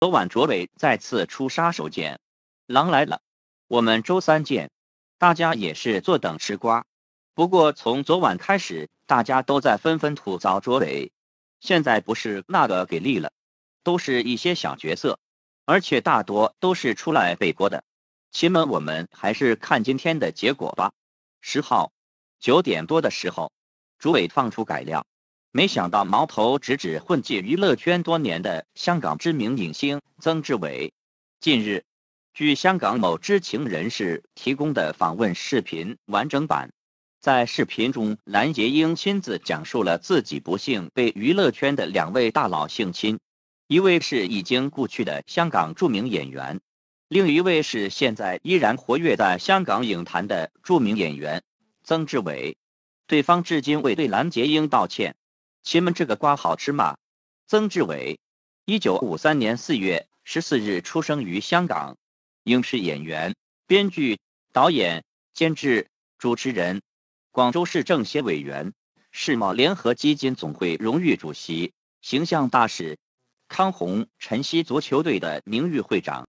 昨晚卓伟再次出杀手锏，狼来了，我们周三见，大家也是坐等吃瓜。不过从昨晚开始，大家都在纷纷吐槽卓伟，现在不是那个给力了，都是一些小角色，而且大多都是出来背锅的。亲们，我们还是看今天的结果吧。十号九点多的时候，卓伟放出改料。没想到矛头直指混迹娱乐圈多年的香港知名影星曾志伟。近日，据香港某知情人士提供的访问视频完整版，在视频中，蓝洁瑛亲自讲述了自己不幸被娱乐圈的两位大佬性侵，一位是已经故去的香港著名演员，另一位是现在依然活跃在香港影坛的著名演员曾志伟。对方至今未对蓝洁瑛道歉。亲门这个瓜好吃吗？曾志伟，一九五三年四月十四日出生于香港，影视演员、编剧、导演、监制、主持人，广州市政协委员，世贸联合基金总会荣誉主席、形象大使，康宏晨曦足球队的名誉会长。